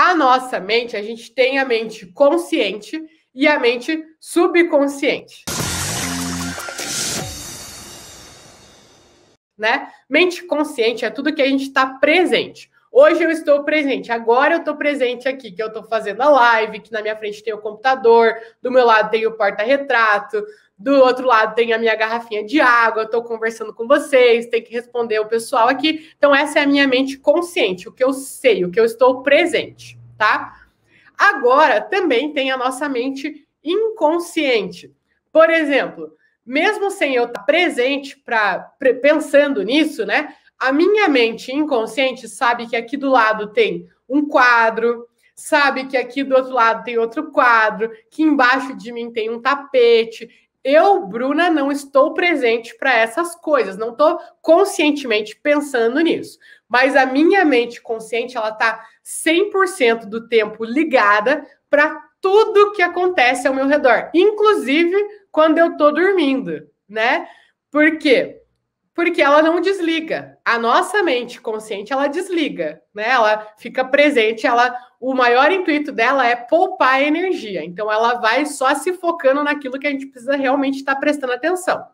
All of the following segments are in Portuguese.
a nossa mente, a gente tem a mente consciente e a mente subconsciente. Né? Mente consciente é tudo que a gente está presente. Hoje eu estou presente, agora eu estou presente aqui, que eu estou fazendo a live, que na minha frente tem o computador, do meu lado tem o porta-retrato, do outro lado tem a minha garrafinha de água, estou conversando com vocês, tem que responder o pessoal aqui. Então, essa é a minha mente consciente, o que eu sei, o que eu estou presente, tá? Agora, também tem a nossa mente inconsciente. Por exemplo, mesmo sem eu estar presente para pensando nisso, né? A minha mente inconsciente sabe que aqui do lado tem um quadro, sabe que aqui do outro lado tem outro quadro, que embaixo de mim tem um tapete. Eu, Bruna, não estou presente para essas coisas, não estou conscientemente pensando nisso. Mas a minha mente consciente, ela está 100% do tempo ligada para tudo que acontece ao meu redor, inclusive quando eu estou dormindo, né? Por quê? porque ela não desliga. A nossa mente consciente, ela desliga, né? Ela fica presente, ela o maior intuito dela é poupar energia. Então ela vai só se focando naquilo que a gente precisa realmente estar prestando atenção.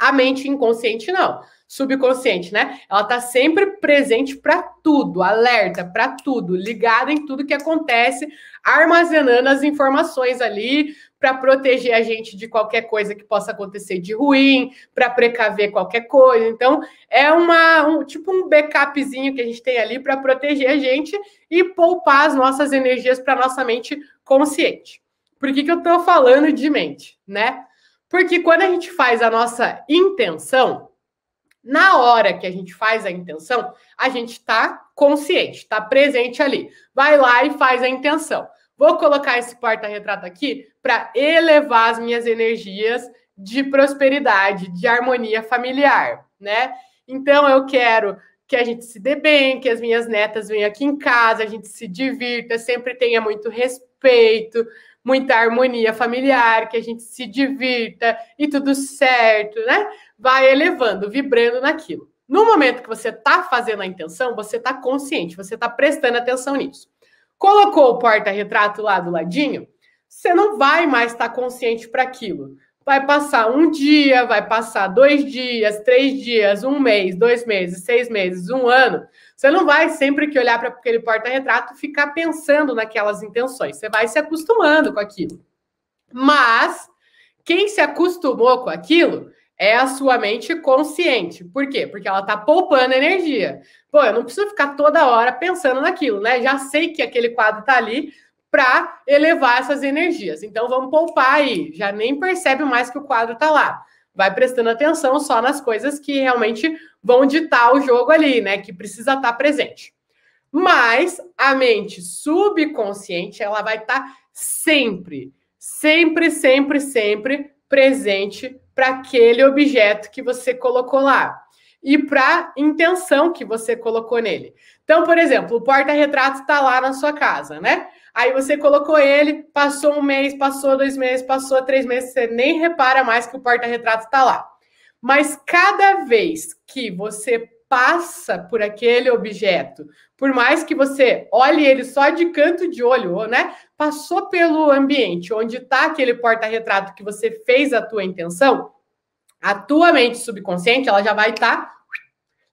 A mente inconsciente não, subconsciente, né? Ela tá sempre presente para tudo, alerta para tudo, ligada em tudo que acontece, armazenando as informações ali para proteger a gente de qualquer coisa que possa acontecer de ruim, para precaver qualquer coisa. Então, é uma um, tipo um backupzinho que a gente tem ali para proteger a gente e poupar as nossas energias para nossa mente consciente. Por que, que eu estou falando de mente, né? Porque quando a gente faz a nossa intenção, na hora que a gente faz a intenção, a gente está consciente, está presente ali. Vai lá e faz a intenção. Vou colocar esse porta-retrato aqui para elevar as minhas energias de prosperidade, de harmonia familiar, né? Então eu quero que a gente se dê bem, que as minhas netas venham aqui em casa, a gente se divirta, sempre tenha muito respeito, muita harmonia familiar, que a gente se divirta e tudo certo, né? Vai elevando, vibrando naquilo. No momento que você está fazendo a intenção, você está consciente, você está prestando atenção nisso. Colocou o porta-retrato lá do ladinho, você não vai mais estar tá consciente para aquilo vai passar um dia, vai passar dois dias, três dias, um mês, dois meses, seis meses, um ano. Você não vai sempre que olhar para aquele porta-retrato ficar pensando naquelas intenções. Você vai se acostumando com aquilo. Mas quem se acostumou com aquilo é a sua mente consciente. Por quê? Porque ela tá poupando energia. Pô, eu não preciso ficar toda hora pensando naquilo, né? Já sei que aquele quadro tá ali, para elevar essas energias. Então vamos poupar aí, já nem percebe mais que o quadro está lá. Vai prestando atenção só nas coisas que realmente vão ditar o jogo ali, né? Que precisa estar tá presente. Mas a mente subconsciente, ela vai estar tá sempre, sempre, sempre, sempre presente para aquele objeto que você colocou lá e para a intenção que você colocou nele. Então, por exemplo, o porta-retrato está lá na sua casa, né? Aí você colocou ele, passou um mês, passou dois meses, passou três meses, você nem repara mais que o porta-retrato está lá. Mas cada vez que você passa por aquele objeto, por mais que você olhe ele só de canto de olho, né? Passou pelo ambiente onde está aquele porta-retrato que você fez a tua intenção, a tua mente subconsciente ela já vai estar tá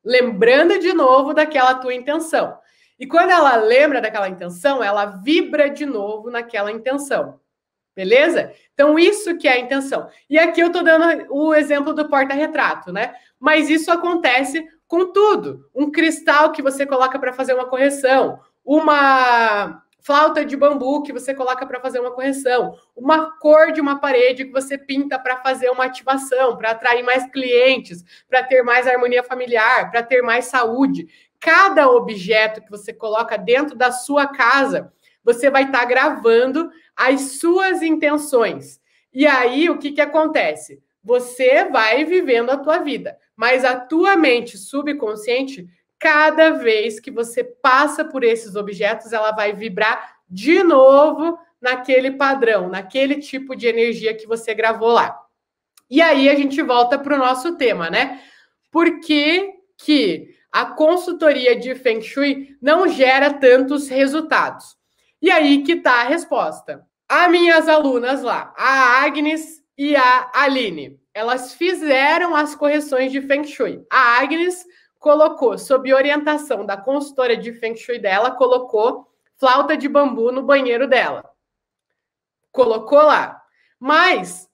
lembrando de novo daquela tua intenção. E quando ela lembra daquela intenção, ela vibra de novo naquela intenção. Beleza? Então, isso que é a intenção. E aqui eu estou dando o exemplo do porta-retrato, né? Mas isso acontece com tudo. Um cristal que você coloca para fazer uma correção, uma flauta de bambu que você coloca para fazer uma correção, uma cor de uma parede que você pinta para fazer uma ativação, para atrair mais clientes, para ter mais harmonia familiar, para ter mais saúde cada objeto que você coloca dentro da sua casa, você vai estar tá gravando as suas intenções. E aí, o que, que acontece? Você vai vivendo a tua vida, mas a tua mente subconsciente, cada vez que você passa por esses objetos, ela vai vibrar de novo naquele padrão, naquele tipo de energia que você gravou lá. E aí a gente volta para o nosso tema, né? Por que, que a consultoria de Feng Shui não gera tantos resultados. E aí que tá a resposta. As minhas alunas lá, a Agnes e a Aline, elas fizeram as correções de Feng Shui. A Agnes colocou, sob orientação da consultora de Feng Shui dela, colocou flauta de bambu no banheiro dela. Colocou lá. Mas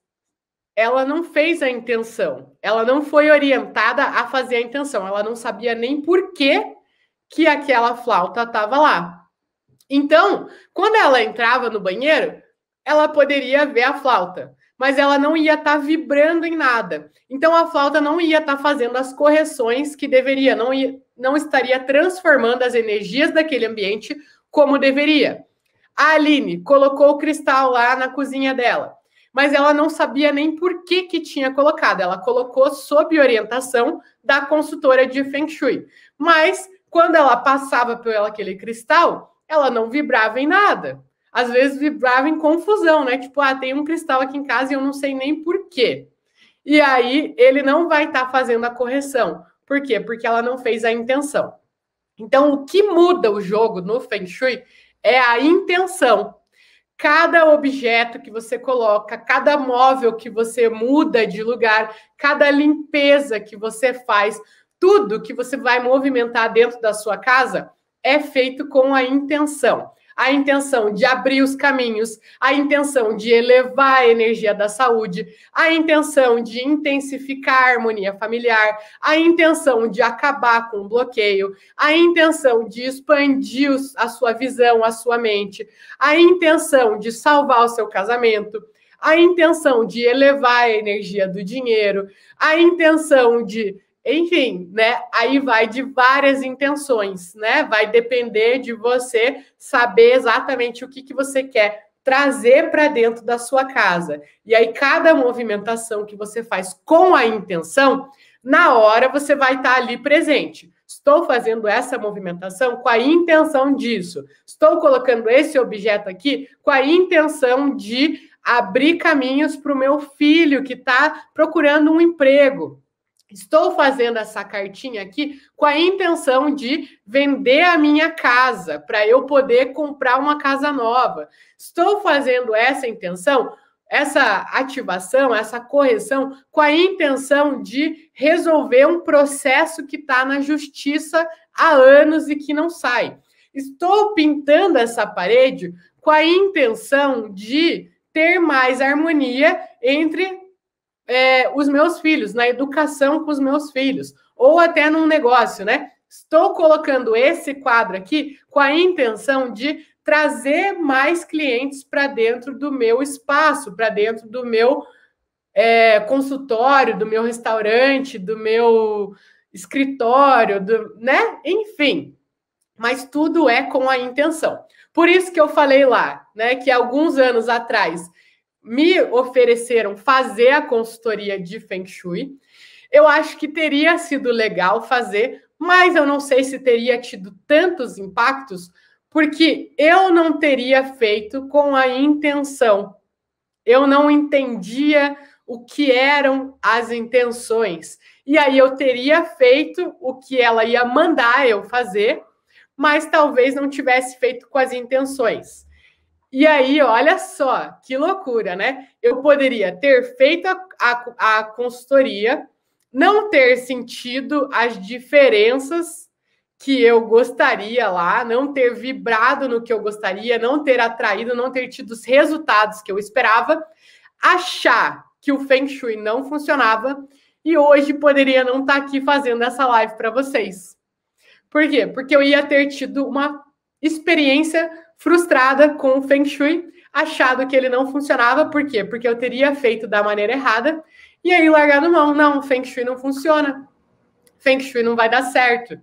ela não fez a intenção, ela não foi orientada a fazer a intenção, ela não sabia nem por que, que aquela flauta estava lá. Então, quando ela entrava no banheiro, ela poderia ver a flauta, mas ela não ia estar tá vibrando em nada. Então, a flauta não ia estar tá fazendo as correções que deveria, não, ia, não estaria transformando as energias daquele ambiente como deveria. A Aline colocou o cristal lá na cozinha dela mas ela não sabia nem por que, que tinha colocado. Ela colocou sob orientação da consultora de Feng Shui. Mas quando ela passava por aquele cristal, ela não vibrava em nada. Às vezes vibrava em confusão, né? Tipo, ah, tem um cristal aqui em casa e eu não sei nem por quê. E aí ele não vai estar tá fazendo a correção. Por quê? Porque ela não fez a intenção. Então, o que muda o jogo no Feng Shui é a intenção cada objeto que você coloca, cada móvel que você muda de lugar, cada limpeza que você faz, tudo que você vai movimentar dentro da sua casa é feito com a intenção a intenção de abrir os caminhos, a intenção de elevar a energia da saúde, a intenção de intensificar a harmonia familiar, a intenção de acabar com o bloqueio, a intenção de expandir a sua visão, a sua mente, a intenção de salvar o seu casamento a intenção de elevar a energia do dinheiro, a intenção de enfim, né? Aí vai de várias intenções, né? Vai depender de você saber exatamente o que, que você quer trazer para dentro da sua casa. E aí, cada movimentação que você faz com a intenção, na hora você vai estar tá ali presente. Estou fazendo essa movimentação com a intenção disso. Estou colocando esse objeto aqui com a intenção de abrir caminhos para o meu filho que está procurando um emprego. Estou fazendo essa cartinha aqui com a intenção de vender a minha casa para eu poder comprar uma casa nova. Estou fazendo essa intenção, essa ativação, essa correção com a intenção de resolver um processo que está na justiça há anos e que não sai. Estou pintando essa parede com a intenção de ter mais harmonia entre é, os meus filhos, na educação com os meus filhos, ou até num negócio, né? Estou colocando esse quadro aqui com a intenção de trazer mais clientes para dentro do meu espaço, para dentro do meu é, consultório, do meu restaurante, do meu escritório, do, né? Enfim, mas tudo é com a intenção. Por isso que eu falei lá, né, que alguns anos atrás me ofereceram fazer a consultoria de Feng Shui. Eu acho que teria sido legal fazer, mas eu não sei se teria tido tantos impactos, porque eu não teria feito com a intenção. Eu não entendia o que eram as intenções. E aí eu teria feito o que ela ia mandar eu fazer, mas talvez não tivesse feito com as intenções. E aí, olha só, que loucura, né? Eu poderia ter feito a, a, a consultoria, não ter sentido as diferenças que eu gostaria lá, não ter vibrado no que eu gostaria, não ter atraído, não ter tido os resultados que eu esperava, achar que o Feng Shui não funcionava e hoje poderia não estar tá aqui fazendo essa live para vocês. Por quê? Porque eu ia ter tido uma experiência frustrada com o Feng Shui, achado que ele não funcionava, por quê? Porque eu teria feito da maneira errada, e aí largado mão, não, Feng Shui não funciona, Feng Shui não vai dar certo,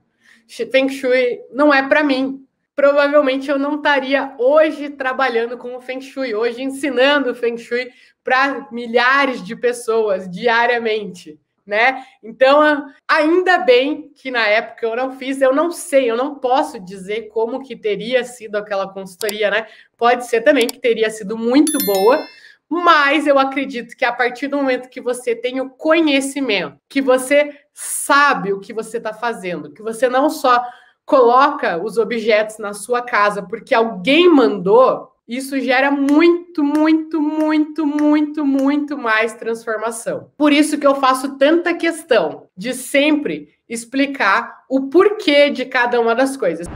Feng Shui não é para mim. Provavelmente eu não estaria hoje trabalhando com o Feng Shui, hoje ensinando o Feng Shui para milhares de pessoas diariamente né? Então, ah, ainda bem que na época eu não fiz, eu não sei, eu não posso dizer como que teria sido aquela consultoria, né? Pode ser também que teria sido muito boa, mas eu acredito que a partir do momento que você tem o conhecimento, que você sabe o que você está fazendo, que você não só coloca os objetos na sua casa porque alguém mandou, isso gera muito, muito, muito, muito, muito mais transformação. Por isso que eu faço tanta questão de sempre explicar o porquê de cada uma das coisas.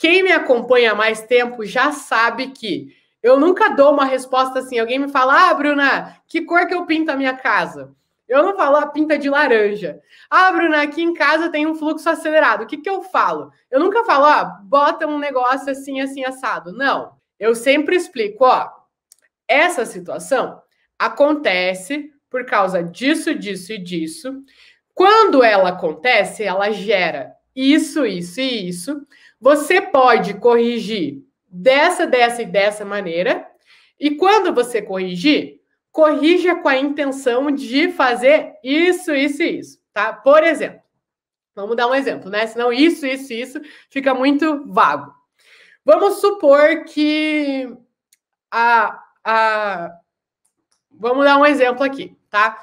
Quem me acompanha há mais tempo já sabe que eu nunca dou uma resposta assim. Alguém me fala, ah, Bruna, que cor que eu pinto a minha casa? Eu não falo, a ah, pinta de laranja. Ah, Bruna, aqui em casa tem um fluxo acelerado. O que, que eu falo? Eu nunca falo, ah, bota um negócio assim, assim, assado. Não. Eu sempre explico, ó, essa situação acontece por causa disso, disso e disso. Quando ela acontece, ela gera isso, isso e isso. Você pode corrigir dessa, dessa e dessa maneira. E quando você corrigir, corrija com a intenção de fazer isso, isso e isso, tá? Por exemplo, vamos dar um exemplo, né? Senão isso, isso, isso fica muito vago. Vamos supor que a, a vamos dar um exemplo aqui, tá?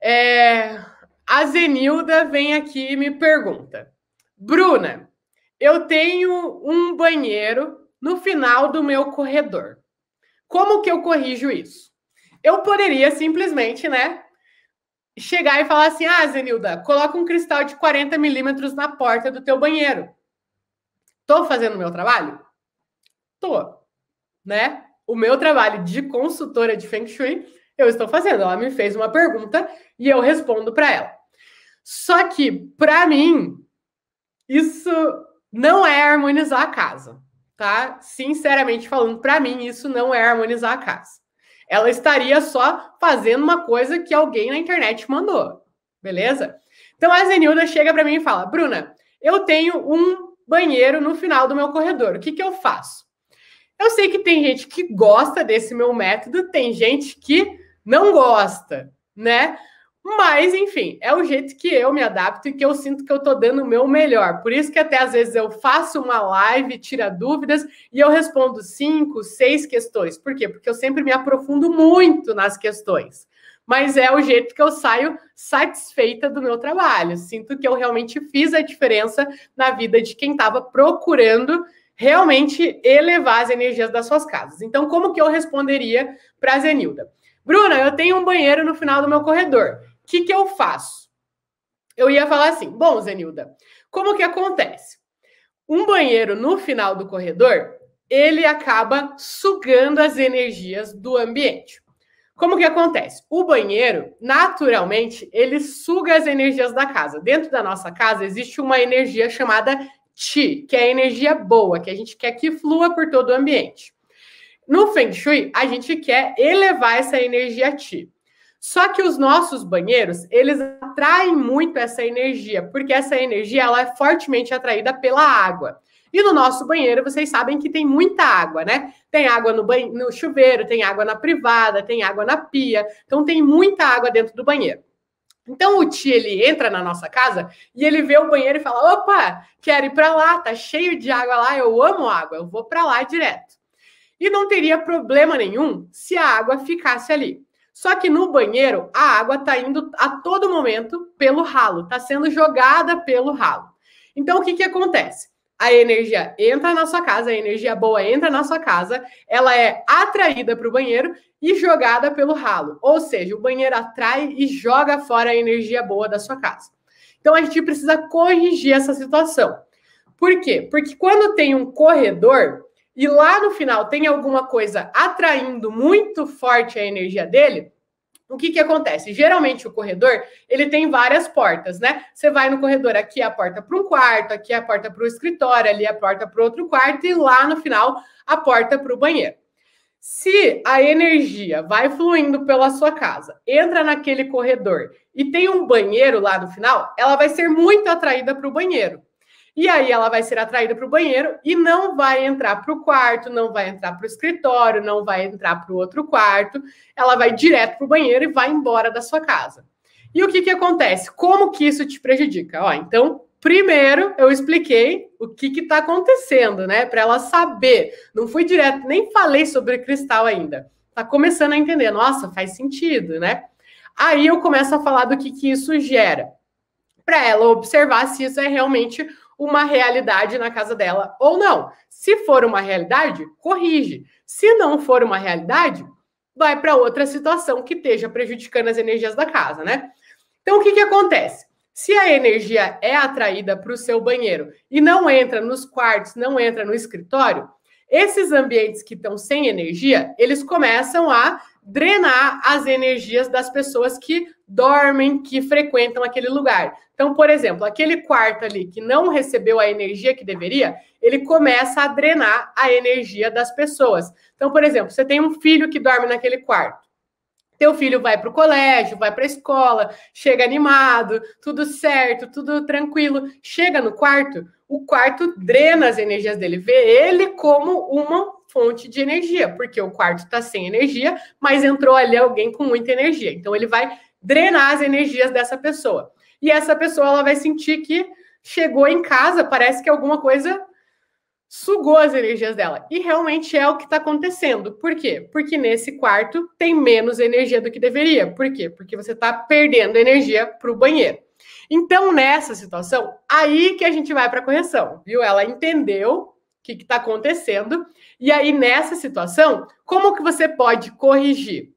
É, a Zenilda vem aqui e me pergunta: Bruna, eu tenho um banheiro no final do meu corredor. Como que eu corrijo isso? Eu poderia simplesmente, né, chegar e falar assim: ah, Zenilda, coloca um cristal de 40 milímetros na porta do teu banheiro. Tô fazendo o meu trabalho? Tô. Né? O meu trabalho de consultora de Feng Shui, eu estou fazendo. Ela me fez uma pergunta e eu respondo para ela. Só que, para mim, isso não é harmonizar a casa, tá? Sinceramente falando, para mim isso não é harmonizar a casa. Ela estaria só fazendo uma coisa que alguém na internet mandou, beleza? Então a Zenilda chega para mim e fala: Bruna, eu tenho um banheiro no final do meu corredor, o que, que eu faço? Eu sei que tem gente que gosta desse meu método, tem gente que não gosta, né? Mas, enfim, é o jeito que eu me adapto e que eu sinto que eu estou dando o meu melhor. Por isso que até às vezes eu faço uma live, tira dúvidas e eu respondo cinco, seis questões. Por quê? Porque eu sempre me aprofundo muito nas questões. Mas é o jeito que eu saio satisfeita do meu trabalho. Sinto que eu realmente fiz a diferença na vida de quem estava procurando realmente elevar as energias das suas casas. Então, como que eu responderia para a Zenilda? Bruna, eu tenho um banheiro no final do meu corredor que, que eu faço? Eu ia falar assim: bom, Zenilda, como que acontece? Um banheiro no final do corredor, ele acaba sugando as energias do ambiente. Como que acontece? O banheiro, naturalmente, ele suga as energias da casa. Dentro da nossa casa existe uma energia chamada Qi, que é a energia boa, que a gente quer que flua por todo o ambiente. No Feng Shui, a gente quer elevar essa energia Qi. Só que os nossos banheiros, eles atraem muito essa energia, porque essa energia ela é fortemente atraída pela água. E no nosso banheiro, vocês sabem que tem muita água, né? Tem água no, banho, no chuveiro, tem água na privada, tem água na pia. Então, tem muita água dentro do banheiro. Então, o tio, ele entra na nossa casa e ele vê o banheiro e fala, opa, quero ir para lá, tá cheio de água lá, eu amo água, eu vou para lá direto. E não teria problema nenhum se a água ficasse ali. Só que no banheiro, a água está indo a todo momento pelo ralo, está sendo jogada pelo ralo. Então, o que, que acontece? A energia entra na sua casa, a energia boa entra na sua casa, ela é atraída para o banheiro e jogada pelo ralo. Ou seja, o banheiro atrai e joga fora a energia boa da sua casa. Então, a gente precisa corrigir essa situação. Por quê? Porque quando tem um corredor, e lá no final tem alguma coisa atraindo muito forte a energia dele, o que, que acontece? Geralmente o corredor ele tem várias portas, né? Você vai no corredor, aqui é a porta para um quarto, aqui é a porta para o escritório, ali é a porta para outro quarto e lá no final a porta para o banheiro. Se a energia vai fluindo pela sua casa, entra naquele corredor e tem um banheiro lá no final, ela vai ser muito atraída para o banheiro. E aí ela vai ser atraída para o banheiro e não vai entrar para o quarto, não vai entrar para o escritório, não vai entrar para o outro quarto. Ela vai direto para o banheiro e vai embora da sua casa. E o que, que acontece? Como que isso te prejudica? Ó, então, primeiro eu expliquei o que está acontecendo, né? Para ela saber. Não fui direto, nem falei sobre cristal ainda. Está começando a entender. Nossa, faz sentido, né? Aí eu começo a falar do que, que isso gera. Para ela observar se isso é realmente uma realidade na casa dela ou não. Se for uma realidade, corrige. Se não for uma realidade, vai para outra situação que esteja prejudicando as energias da casa, né? Então, o que, que acontece? Se a energia é atraída para o seu banheiro e não entra nos quartos, não entra no escritório, esses ambientes que estão sem energia, eles começam a drenar as energias das pessoas que dormem, que frequentam aquele lugar. Então, por exemplo, aquele quarto ali que não recebeu a energia que deveria, ele começa a drenar a energia das pessoas. Então, por exemplo, você tem um filho que dorme naquele quarto. Teu filho vai para o colégio, vai para a escola, chega animado, tudo certo, tudo tranquilo. Chega no quarto, o quarto drena as energias dele, vê ele como uma fonte de energia, porque o quarto está sem energia, mas entrou ali alguém com muita energia. Então ele vai drenar as energias dessa pessoa. E essa pessoa ela vai sentir que chegou em casa, parece que alguma coisa sugou as energias dela. E realmente é o que está acontecendo. Por quê? Porque nesse quarto tem menos energia do que deveria. Por quê? Porque você está perdendo energia para o banheiro. então, nessa situação, aí que a gente vai para a correção, viu? Ela entendeu o que está acontecendo. E aí, nessa situação, como que você pode corrigir?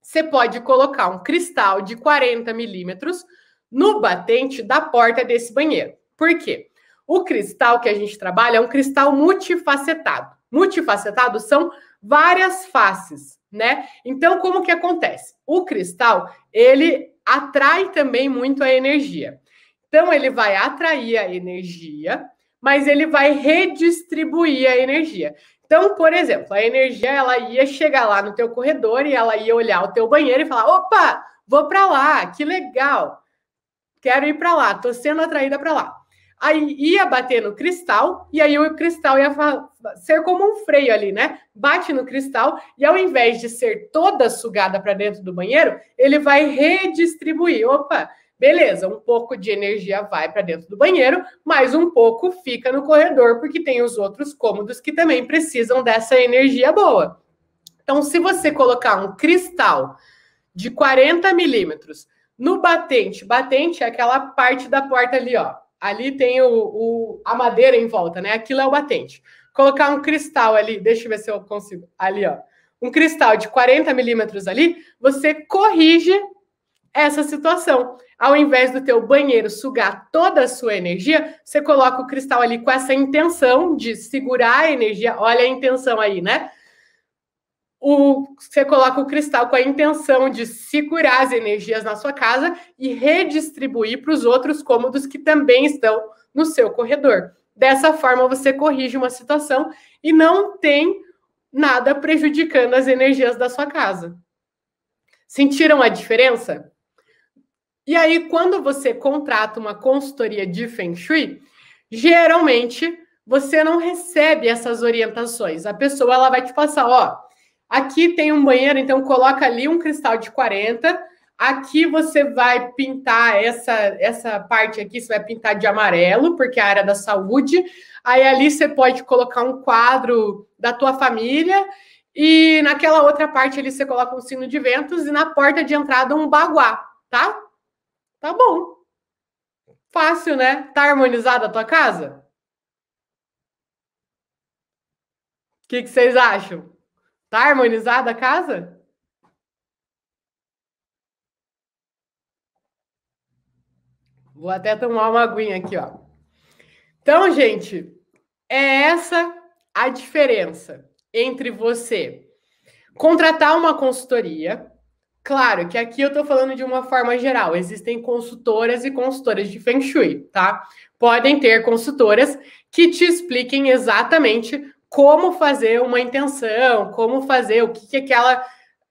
Você pode colocar um cristal de 40 milímetros no batente da porta desse banheiro. Por quê? O cristal que a gente trabalha é um cristal multifacetado. Multifacetado são várias faces, né? Então, como que acontece? O cristal, ele atrai também muito a energia. Então, ele vai atrair a energia mas ele vai redistribuir a energia. Então, por exemplo, a energia ela ia chegar lá no teu corredor e ela ia olhar o teu banheiro e falar: "Opa, vou para lá, que legal. Quero ir para lá, tô sendo atraída para lá". Aí ia bater no cristal e aí o cristal ia ser como um freio ali, né? Bate no cristal e ao invés de ser toda sugada para dentro do banheiro, ele vai redistribuir. Opa, Beleza, um pouco de energia vai para dentro do banheiro, mas um pouco fica no corredor, porque tem os outros cômodos que também precisam dessa energia boa. Então, se você colocar um cristal de 40 milímetros no batente, batente é aquela parte da porta ali, ó. Ali tem o, o, a madeira em volta, né? Aquilo é o batente. Colocar um cristal ali, deixa eu ver se eu consigo. Ali, ó. Um cristal de 40 milímetros ali, você corrige essa situação. Ao invés do teu banheiro sugar toda a sua energia, você coloca o cristal ali com essa intenção de segurar a energia. Olha a intenção aí, né? O, você coloca o cristal com a intenção de segurar as energias na sua casa e redistribuir para os outros cômodos que também estão no seu corredor. Dessa forma, você corrige uma situação e não tem nada prejudicando as energias da sua casa. Sentiram a diferença? E aí, quando você contrata uma consultoria de Feng Shui, geralmente você não recebe essas orientações. A pessoa ela vai te passar, ó, aqui tem um banheiro, então coloca ali um cristal de 40, aqui você vai pintar essa essa parte aqui, você vai pintar de amarelo, porque é a área da saúde. Aí ali você pode colocar um quadro da tua família e naquela outra parte ali você coloca um sino de ventos e na porta de entrada um baguá, tá? Tá bom. Fácil, né? Tá harmonizada a tua casa? O que, que vocês acham? Tá harmonizada a casa? Vou até tomar uma aguinha aqui, ó. Então, gente, é essa a diferença entre você contratar uma consultoria Claro que aqui eu estou falando de uma forma geral. Existem consultoras e consultoras de Feng Shui, tá? Podem ter consultoras que te expliquem exatamente como fazer uma intenção, como fazer, o que, que aquela,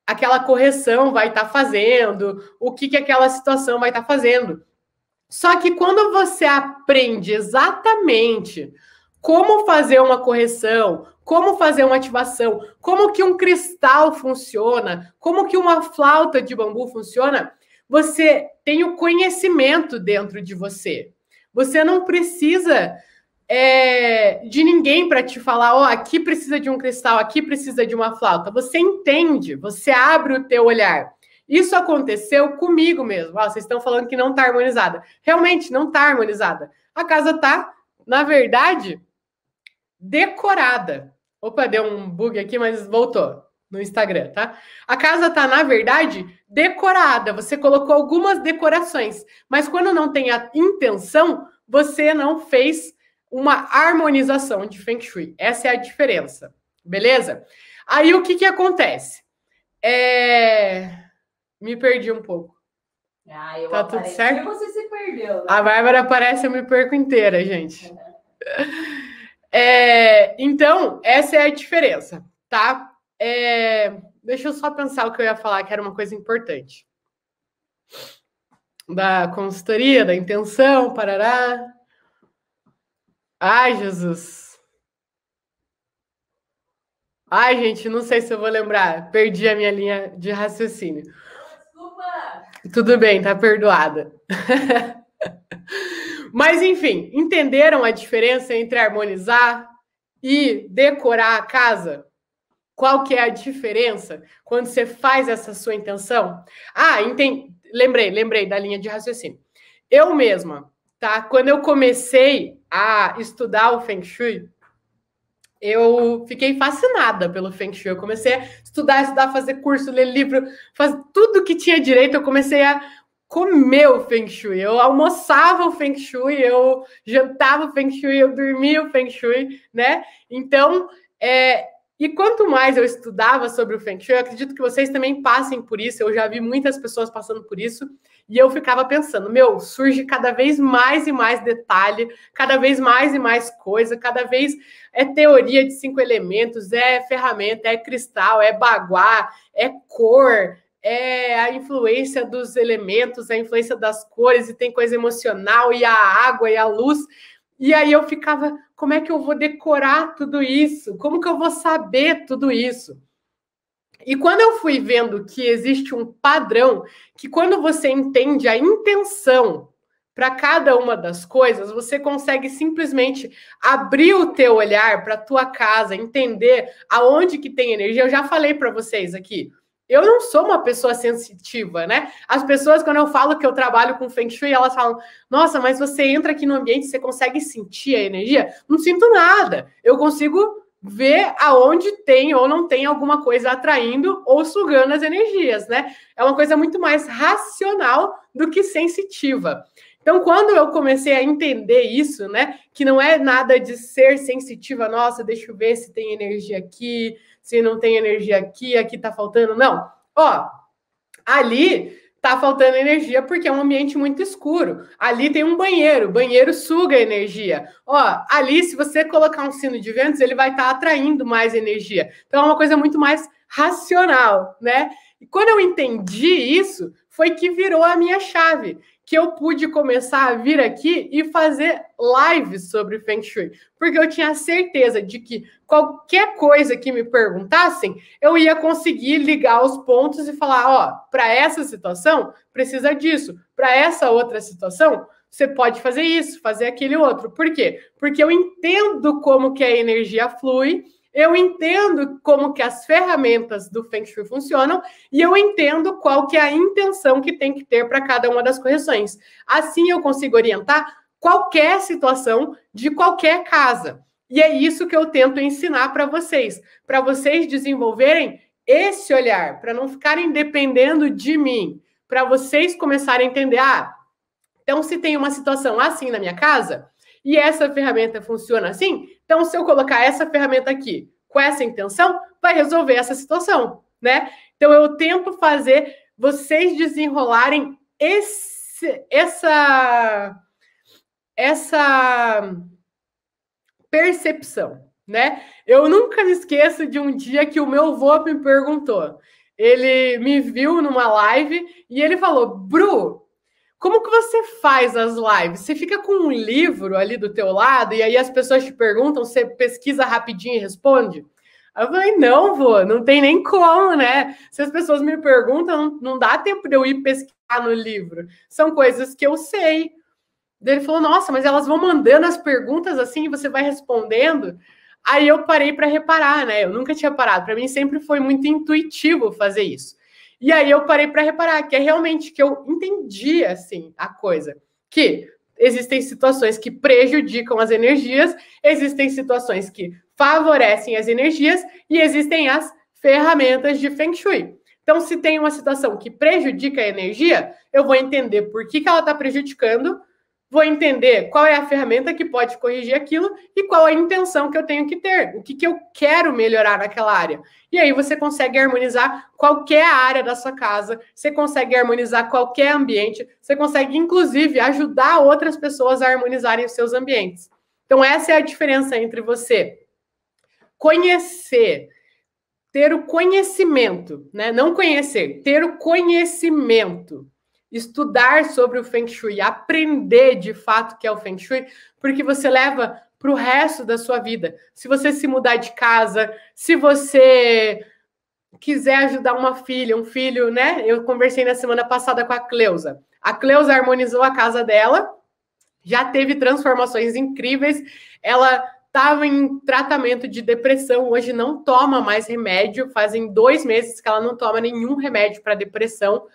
aquela correção vai estar tá fazendo, o que, que aquela situação vai estar tá fazendo. Só que quando você aprende exatamente como fazer uma correção, como fazer uma ativação, como que um cristal funciona, como que uma flauta de bambu funciona, você tem o conhecimento dentro de você. Você não precisa é, de ninguém para te falar, ó, oh, aqui precisa de um cristal, aqui precisa de uma flauta. Você entende, você abre o teu olhar. Isso aconteceu comigo mesmo. Ah, vocês estão falando que não está harmonizada. Realmente não está harmonizada. A casa está, na verdade, decorada. Opa, deu um bug aqui, mas voltou no Instagram, tá? A casa tá, na verdade, decorada. Você colocou algumas decorações, mas quando não tem a intenção, você não fez uma harmonização de Feng Shui. Essa é a diferença, beleza? Aí o que que acontece? É... Me perdi um pouco. Ah, tá tudo certo? Você se perdeu. Né? A Bárbara parece eu me perco inteira, gente. Uhum. É, então, essa é a diferença, tá? É, deixa eu só pensar o que eu ia falar, que era uma coisa importante. Da consultoria, da intenção, parará. Ai, Jesus. Ai, gente, não sei se eu vou lembrar. Perdi a minha linha de raciocínio. Desculpa. Tudo bem, tá perdoada. Mas, enfim, entenderam a diferença entre harmonizar e decorar a casa? Qual que é a diferença quando você faz essa sua intenção? Ah, entendi. lembrei, lembrei da linha de raciocínio. Eu mesma, tá? Quando eu comecei a estudar o Feng Shui, eu fiquei fascinada pelo Feng Shui. Eu comecei a estudar, estudar, fazer curso, ler livro, fazer tudo que tinha direito. Eu comecei a comer o Feng Shui. Eu almoçava o Feng Shui, eu jantava o Feng Shui, eu dormia o Feng Shui, né? Então, é, e quanto mais eu estudava sobre o Feng Shui, eu acredito que vocês também passem por isso. Eu já vi muitas pessoas passando por isso e eu ficava pensando, meu, surge cada vez mais e mais detalhe, cada vez mais e mais coisa, cada vez é teoria de cinco elementos, é ferramenta, é cristal, é baguá, é cor, é a influência dos elementos, a influência das cores, e tem coisa emocional, e a água, e a luz. E aí eu ficava, como é que eu vou decorar tudo isso? Como que eu vou saber tudo isso? E quando eu fui vendo que existe um padrão, que quando você entende a intenção para cada uma das coisas, você consegue simplesmente abrir o teu olhar para a tua casa, entender aonde que tem energia. Eu já falei para vocês aqui, eu não sou uma pessoa sensitiva, né? As pessoas, quando eu falo que eu trabalho com Feng Shui, elas falam: Nossa, mas você entra aqui no ambiente, você consegue sentir a energia? Não sinto nada. Eu consigo ver aonde tem ou não tem alguma coisa atraindo ou sugando as energias, né? É uma coisa muito mais racional do que sensitiva. Então, quando eu comecei a entender isso, né, que não é nada de ser sensitiva, nossa, deixa eu ver se tem energia aqui, se não tem energia aqui, aqui tá faltando. Não. Ó, ali tá faltando energia porque é um ambiente muito escuro. Ali tem um banheiro, banheiro suga energia. Ó, ali se você colocar um sino de ventos, ele vai estar tá atraindo mais energia. Então é uma coisa muito mais racional, né? E quando eu entendi isso, foi que virou a minha chave que eu pude começar a vir aqui e fazer lives sobre Feng Shui, porque eu tinha certeza de que qualquer coisa que me perguntassem, eu ia conseguir ligar os pontos e falar, ó, oh, para essa situação precisa disso, para essa outra situação você pode fazer isso, fazer aquele outro. Por quê? Porque eu entendo como que a energia flui eu entendo como que as ferramentas do Feng Shui funcionam e eu entendo qual que é a intenção que tem que ter para cada uma das correções. Assim eu consigo orientar qualquer situação de qualquer casa. E é isso que eu tento ensinar para vocês, para vocês desenvolverem esse olhar, para não ficarem dependendo de mim, para vocês começarem a entender, ah, então se tem uma situação assim na minha casa, e essa ferramenta funciona assim? Então, se eu colocar essa ferramenta aqui com essa intenção, vai resolver essa situação, né? Então, eu tento fazer vocês desenrolarem esse, essa, essa percepção, né? Eu nunca me esqueço de um dia que o meu avô me perguntou. Ele me viu numa live e ele falou: Bru, como que você faz as lives? Você fica com um livro ali do teu lado e aí as pessoas te perguntam, você pesquisa rapidinho e responde? Eu falei, não, vô, não tem nem como, né? Se as pessoas me perguntam, não dá tempo de eu ir pesquisar no livro. São coisas que eu sei. Daí ele falou, nossa, mas elas vão mandando as perguntas assim e você vai respondendo. Aí eu parei para reparar, né? Eu nunca tinha parado. Para mim sempre foi muito intuitivo fazer isso. E aí eu parei para reparar que é realmente que eu entendi assim a coisa, que existem situações que prejudicam as energias, existem situações que favorecem as energias e existem as ferramentas de Feng Shui. Então, se tem uma situação que prejudica a energia, eu vou entender por que, que ela está prejudicando vou entender qual é a ferramenta que pode corrigir aquilo e qual é a intenção que eu tenho que ter, o que, que eu quero melhorar naquela área. E aí você consegue harmonizar qualquer área da sua casa, você consegue harmonizar qualquer ambiente, você consegue, inclusive, ajudar outras pessoas a harmonizarem os seus ambientes. Então, essa é a diferença entre você conhecer, ter o conhecimento, né? Não conhecer, ter o conhecimento estudar sobre o Feng Shui, aprender de fato que é o Feng Shui, porque você leva para o resto da sua vida. Se você se mudar de casa, se você quiser ajudar uma filha, um filho, né? Eu conversei na semana passada com a Cleusa. A Cleusa harmonizou a casa dela, já teve transformações incríveis. Ela estava em tratamento de depressão, hoje não toma mais remédio, fazem dois meses que ela não toma nenhum remédio para depressão.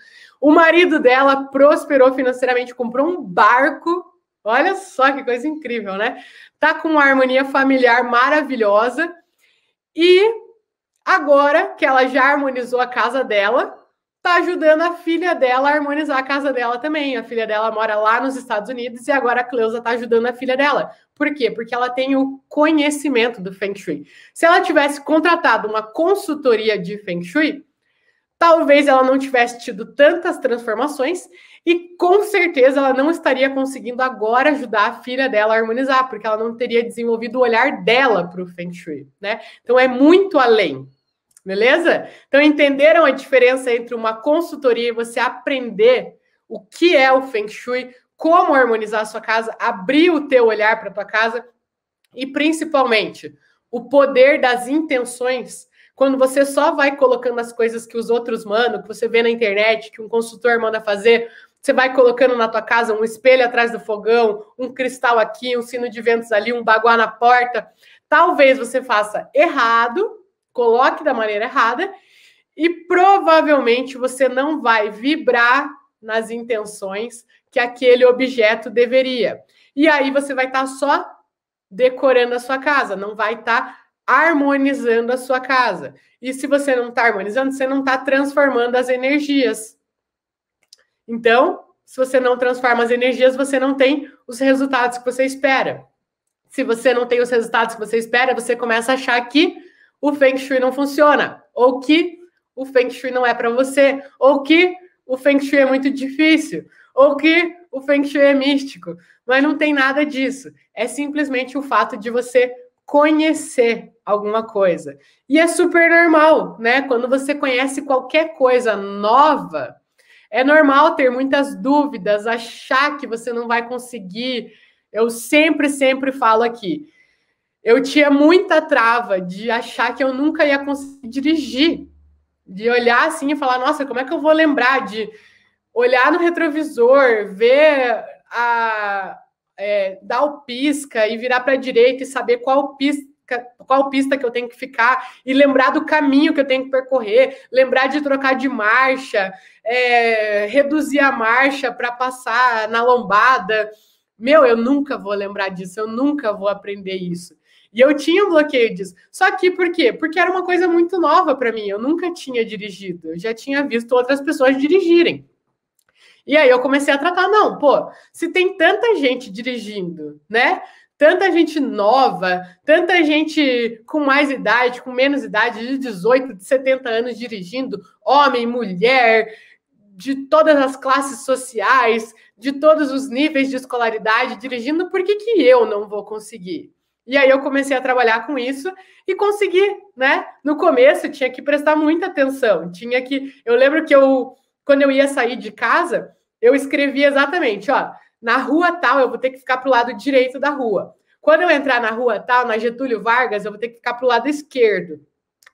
O marido dela prosperou financeiramente, comprou um barco. Olha só que coisa incrível, né? Tá com uma harmonia familiar maravilhosa. E agora que ela já harmonizou a casa dela, tá ajudando a filha dela a harmonizar a casa dela também. A filha dela mora lá nos Estados Unidos e agora a Cleusa tá ajudando a filha dela. Por quê? Porque ela tem o conhecimento do Feng Shui. Se ela tivesse contratado uma consultoria de Feng Shui, talvez ela não tivesse tido tantas transformações e com certeza ela não estaria conseguindo agora ajudar a filha dela a harmonizar, porque ela não teria desenvolvido o olhar dela para o Feng Shui, né? Então é muito além, beleza? Então entenderam a diferença entre uma consultoria e você aprender o que é o Feng Shui, como harmonizar a sua casa, abrir o teu olhar para a tua casa e principalmente o poder das intenções quando você só vai colocando as coisas que os outros mandam, que você vê na internet, que um consultor manda fazer, você vai colocando na tua casa um espelho atrás do fogão, um cristal aqui, um sino de ventos ali, um baguá na porta. Talvez você faça errado, coloque da maneira errada, e provavelmente você não vai vibrar nas intenções que aquele objeto deveria. E aí você vai estar tá só decorando a sua casa, não vai estar tá harmonizando a sua casa. E se você não está harmonizando, você não está transformando as energias. Então, se você não transforma as energias, você não tem os resultados que você espera. Se você não tem os resultados que você espera, você começa a achar que o Feng Shui não funciona, ou que o Feng Shui não é para você, ou que o Feng Shui é muito difícil, ou que o Feng Shui é místico. Mas não tem nada disso. É simplesmente o fato de você conhecer alguma coisa. E é super normal, né? Quando você conhece qualquer coisa nova, é normal ter muitas dúvidas, achar que você não vai conseguir. Eu sempre, sempre falo aqui. Eu tinha muita trava de achar que eu nunca ia conseguir dirigir, de olhar assim e falar: nossa, como é que eu vou lembrar? De olhar no retrovisor, ver a, é, dar o pisca e virar para a direita e saber qual pista qual pista que eu tenho que ficar e lembrar do caminho que eu tenho que percorrer, lembrar de trocar de marcha, é, reduzir a marcha para passar na lombada. Meu, eu nunca vou lembrar disso, eu nunca vou aprender isso. E eu tinha um bloqueio disso. Só que por quê? Porque era uma coisa muito nova para mim. Eu nunca tinha dirigido. Eu já tinha visto outras pessoas dirigirem. E aí eu comecei a tratar, não, pô, se tem tanta gente dirigindo, né? Tanta gente nova, tanta gente com mais idade, com menos idade, de 18, de 70 anos dirigindo, homem, mulher, de todas as classes sociais, de todos os níveis de escolaridade dirigindo, por que, que eu não vou conseguir? E aí eu comecei a trabalhar com isso e consegui, né? No começo tinha que prestar muita atenção, tinha que, eu lembro que eu quando eu ia sair de casa, eu escrevia exatamente, ó, na rua tal eu vou ter que ficar para o lado direito da rua. Quando eu entrar na rua tal, na Getúlio Vargas, eu vou ter que ficar para o lado esquerdo.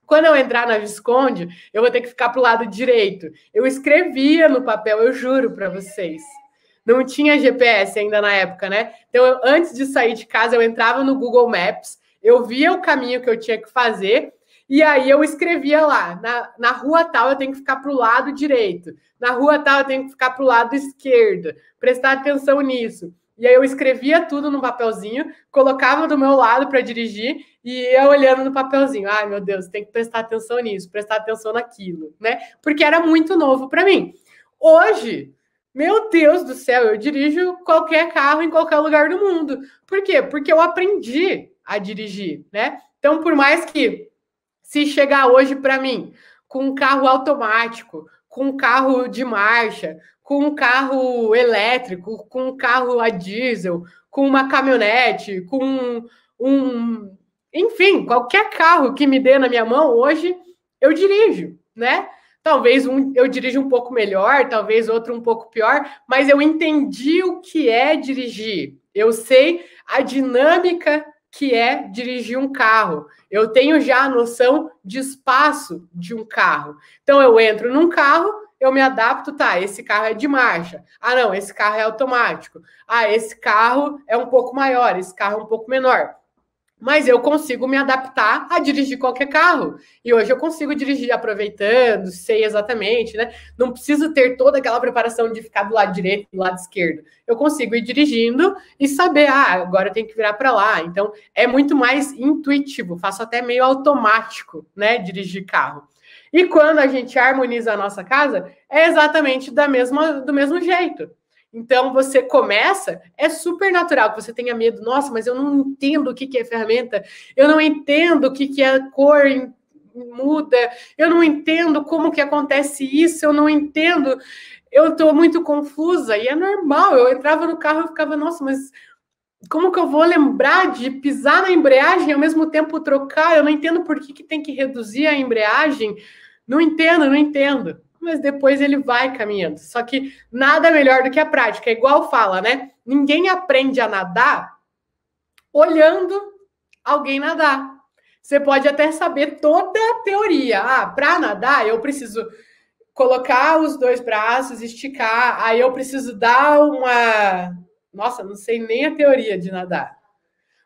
Quando eu entrar na Visconde, eu vou ter que ficar para o lado direito. Eu escrevia no papel, eu juro para vocês. Não tinha GPS ainda na época, né? Então, eu, antes de sair de casa, eu entrava no Google Maps, eu via o caminho que eu tinha que fazer e aí eu escrevia lá, na, na rua tal eu tenho que ficar para o lado direito, na rua tal eu tenho que ficar para o lado esquerdo, prestar atenção nisso. E aí eu escrevia tudo no papelzinho, colocava do meu lado para dirigir e ia olhando no papelzinho. Ai, meu Deus, tem que prestar atenção nisso, prestar atenção naquilo, né? Porque era muito novo para mim. Hoje, meu Deus do céu, eu dirijo qualquer carro em qualquer lugar do mundo. Por quê? Porque eu aprendi a dirigir, né? Então, por mais que se chegar hoje para mim com um carro automático, com um carro de marcha, com um carro elétrico, com um carro a diesel, com uma caminhonete, com um, um enfim, qualquer carro que me dê na minha mão hoje, eu dirijo, né? Talvez um, eu dirija um pouco melhor, talvez outro um pouco pior, mas eu entendi o que é dirigir. Eu sei a dinâmica que é dirigir um carro. Eu tenho já a noção de espaço de um carro. Então eu entro num carro, eu me adapto, tá, esse carro é de marcha. Ah, não, esse carro é automático. Ah, esse carro é um pouco maior, esse carro é um pouco menor mas eu consigo me adaptar a dirigir qualquer carro. E hoje eu consigo dirigir aproveitando, sei exatamente, né? Não preciso ter toda aquela preparação de ficar do lado direito, do lado esquerdo. Eu consigo ir dirigindo e saber, ah, agora eu tenho que virar para lá. Então é muito mais intuitivo, faço até meio automático, né, dirigir carro. E quando a gente harmoniza a nossa casa, é exatamente da mesma, do mesmo jeito. Então você começa, é super natural que você tenha medo. Nossa, mas eu não entendo o que, que é ferramenta, eu não entendo o que, que é cor muda, eu não entendo como que acontece isso, eu não entendo, eu estou muito confusa e é normal. Eu entrava no carro e ficava, nossa, mas como que eu vou lembrar de pisar na embreagem e ao mesmo tempo trocar? Eu não entendo por que, que tem que reduzir a embreagem. Não entendo, não entendo mas depois ele vai caminhando. Só que nada melhor do que a prática. É igual fala, né? Ninguém aprende a nadar olhando alguém nadar. Você pode até saber toda a teoria. Ah, para nadar eu preciso colocar os dois braços, esticar, aí eu preciso dar uma. Nossa, não sei nem a teoria de nadar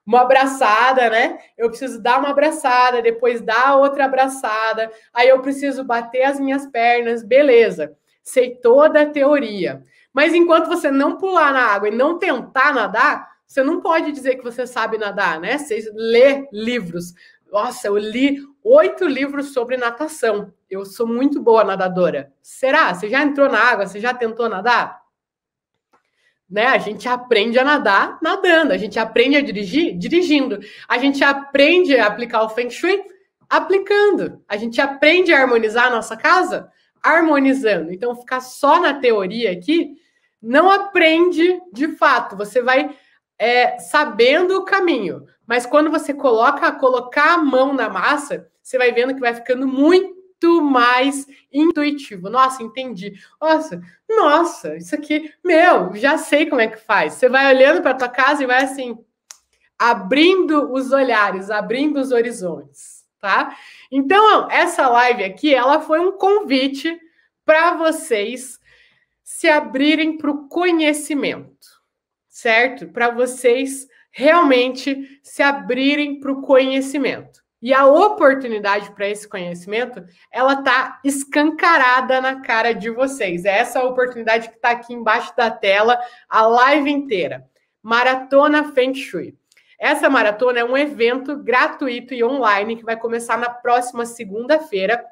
uma abraçada, né? Eu preciso dar uma abraçada, depois dar outra abraçada, aí eu preciso bater as minhas pernas, beleza. Sei toda a teoria. Mas enquanto você não pular na água e não tentar nadar, você não pode dizer que você sabe nadar, né? Você lê livros. Nossa, eu li oito livros sobre natação. Eu sou muito boa nadadora. Será? Você já entrou na água? Você já tentou nadar? Né? A gente aprende a nadar nadando, a gente aprende a dirigir dirigindo, a gente aprende a aplicar o Feng Shui aplicando, a gente aprende a harmonizar a nossa casa harmonizando. Então, ficar só na teoria aqui não aprende de fato, você vai é, sabendo o caminho, mas quando você coloca colocar a mão na massa, você vai vendo que vai ficando muito muito mais intuitivo. Nossa, entendi. Nossa, nossa, isso aqui, meu, já sei como é que faz. Você vai olhando para tua casa e vai assim, abrindo os olhares, abrindo os horizontes, tá? Então, essa live aqui, ela foi um convite para vocês se abrirem para o conhecimento, certo? Para vocês realmente se abrirem para o conhecimento. E a oportunidade para esse conhecimento, ela está escancarada na cara de vocês. É essa oportunidade que está aqui embaixo da tela, a live inteira. Maratona Feng Shui. Essa maratona é um evento gratuito e online que vai começar na próxima segunda-feira,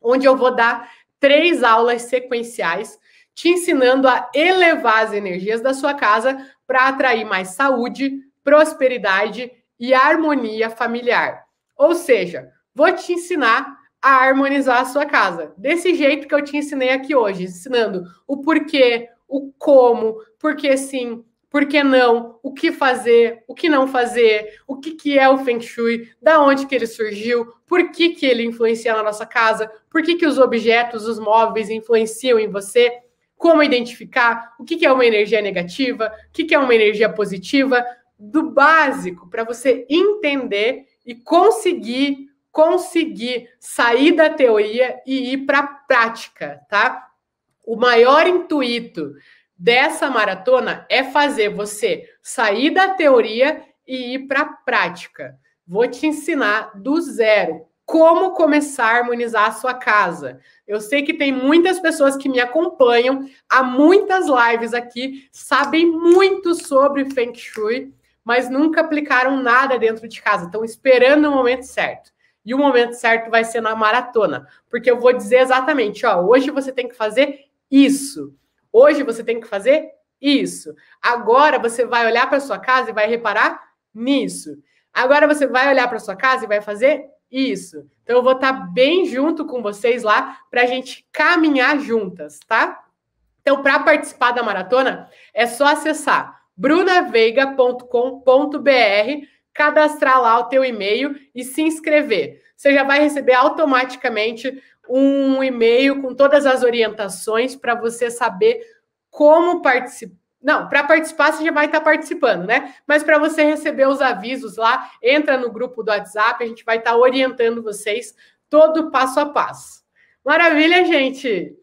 onde eu vou dar três aulas sequenciais te ensinando a elevar as energias da sua casa para atrair mais saúde, prosperidade e harmonia familiar. Ou seja, vou te ensinar a harmonizar a sua casa. Desse jeito que eu te ensinei aqui hoje, ensinando o porquê, o como, porque sim, por que não, o que fazer, o que não fazer, o que, que é o Feng Shui, da onde que ele surgiu, por que, que ele influencia na nossa casa, por que, que os objetos, os móveis influenciam em você, como identificar o que, que é uma energia negativa, o que, que é uma energia positiva, do básico para você entender e conseguir conseguir sair da teoria e ir para a prática, tá? O maior intuito dessa maratona é fazer você sair da teoria e ir para a prática. Vou te ensinar do zero como começar a harmonizar a sua casa. Eu sei que tem muitas pessoas que me acompanham há muitas lives aqui, sabem muito sobre Feng Shui mas nunca aplicaram nada dentro de casa, estão esperando o momento certo. E o momento certo vai ser na maratona, porque eu vou dizer exatamente, ó, hoje você tem que fazer isso. Hoje você tem que fazer isso. Agora você vai olhar para sua casa e vai reparar nisso. Agora você vai olhar para sua casa e vai fazer isso. Então eu vou estar tá bem junto com vocês lá para a gente caminhar juntas, tá? Então para participar da maratona é só acessar brunaveiga.com.br, cadastrar lá o teu e-mail e se inscrever. Você já vai receber automaticamente um e-mail com todas as orientações para você saber como participar. Não, para participar você já vai estar tá participando, né? Mas para você receber os avisos lá, entra no grupo do WhatsApp, a gente vai estar tá orientando vocês todo passo a passo. Maravilha, gente!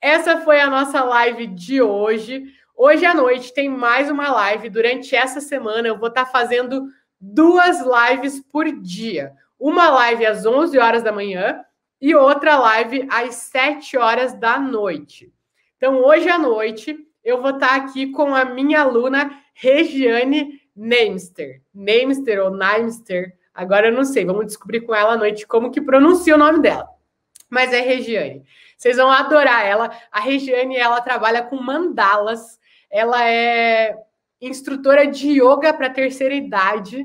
Essa foi a nossa live de hoje. Hoje à noite tem mais uma live. Durante essa semana eu vou estar fazendo duas lives por dia. Uma live às 11 horas da manhã e outra live às 7 horas da noite. Então, hoje à noite, eu vou estar aqui com a minha aluna Regiane Namester. Namester ou Namester, agora eu não sei, vamos descobrir com ela à noite como que pronuncia o nome dela. Mas é Regiane. Vocês vão adorar ela. A Regiane, ela trabalha com mandalas ela é instrutora de yoga para terceira idade.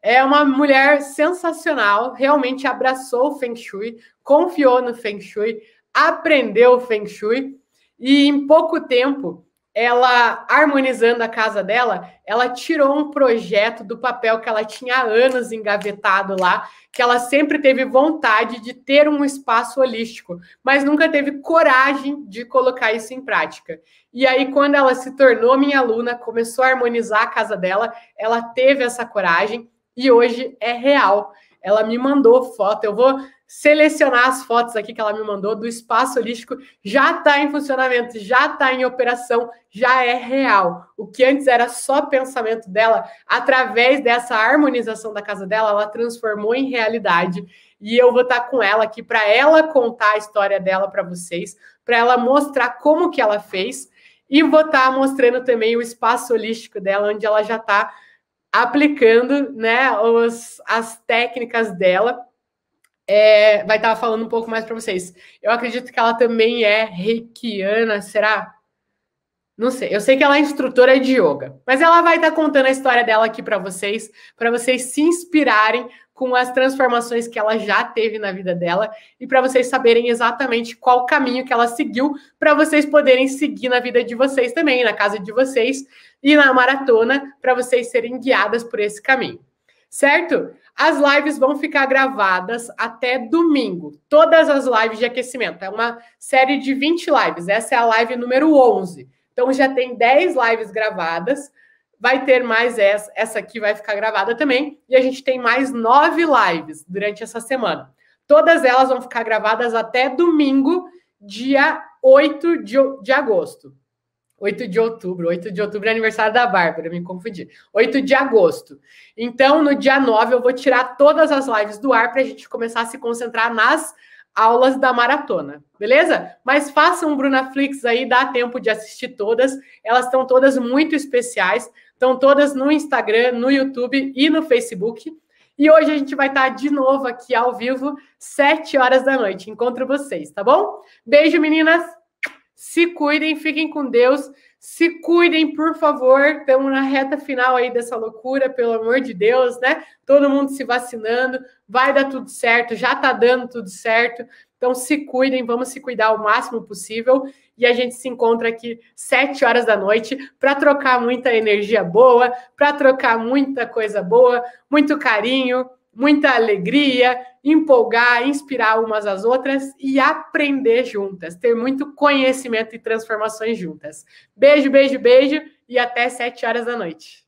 É uma mulher sensacional, realmente abraçou o Feng Shui, confiou no Feng Shui, aprendeu o Feng Shui e em pouco tempo ela harmonizando a casa dela, ela tirou um projeto do papel que ela tinha há anos engavetado lá, que ela sempre teve vontade de ter um espaço holístico, mas nunca teve coragem de colocar isso em prática. E aí, quando ela se tornou minha aluna, começou a harmonizar a casa dela, ela teve essa coragem e hoje é real. Ela me mandou foto. Eu vou selecionar as fotos aqui que ela me mandou do espaço holístico. Já está em funcionamento, já está em operação, já é real. O que antes era só pensamento dela, através dessa harmonização da casa dela, ela transformou em realidade. E eu vou estar tá com ela aqui para ela contar a história dela para vocês, para ela mostrar como que ela fez e vou estar tá mostrando também o espaço holístico dela, onde ela já está aplicando né, os, as técnicas dela é, vai estar tá falando um pouco mais para vocês. Eu acredito que ela também é reikiana, será? Não sei. Eu sei que ela é instrutora de yoga, mas ela vai estar tá contando a história dela aqui para vocês, para vocês se inspirarem com as transformações que ela já teve na vida dela e para vocês saberem exatamente qual caminho que ela seguiu para vocês poderem seguir na vida de vocês também, na casa de vocês e na maratona, para vocês serem guiadas por esse caminho. Certo? As lives vão ficar gravadas até domingo. Todas as lives de aquecimento. É uma série de 20 lives. Essa é a live número 11. Então já tem 10 lives gravadas. Vai ter mais essa. Essa aqui vai ficar gravada também. E a gente tem mais nove lives durante essa semana. Todas elas vão ficar gravadas até domingo, dia 8 de, de agosto. 8 de outubro. 8 de outubro é aniversário da Bárbara, me confundi. 8 de agosto. Então, no dia 9, eu vou tirar todas as lives do ar para a gente começar a se concentrar nas aulas da maratona, beleza? Mas façam um Bruna Flix aí, dá tempo de assistir todas. Elas estão todas muito especiais, estão todas no Instagram, no YouTube e no Facebook. E hoje a gente vai estar de novo aqui ao vivo, 7 horas da noite. Encontro vocês, tá bom? Beijo, meninas! Se cuidem, fiquem com Deus. Se cuidem, por favor. Estamos na reta final aí dessa loucura, pelo amor de Deus, né? Todo mundo se vacinando, vai dar tudo certo, já tá dando tudo certo. Então se cuidem, vamos se cuidar o máximo possível e a gente se encontra aqui sete horas da noite para trocar muita energia boa, para trocar muita coisa boa, muito carinho, muita alegria, empolgar, inspirar umas às outras e aprender juntas, ter muito conhecimento e transformações juntas. Beijo, beijo, beijo e até 7 horas da noite.